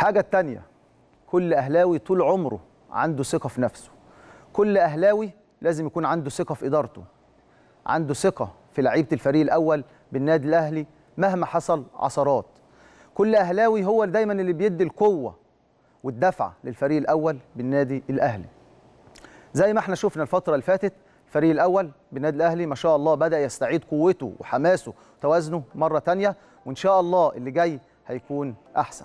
الحاجة التانية كل أهلاوي طول عمره عنده ثقة في نفسه كل أهلاوي لازم يكون عنده ثقة في إدارته عنده ثقة في لعيبة الفريق الأول بالنادي الأهلي مهما حصل عصرات كل أهلاوي هو دايما اللي بيدي القوة والدفعة للفريق الأول بالنادي الأهلي زي ما احنا شفنا الفترة اللي فاتت الفريق الأول بالنادي الأهلي ما شاء الله بدأ يستعيد قوته وحماسه وتوازنه مرة تانية وإن شاء الله اللي جاي هيكون أحسن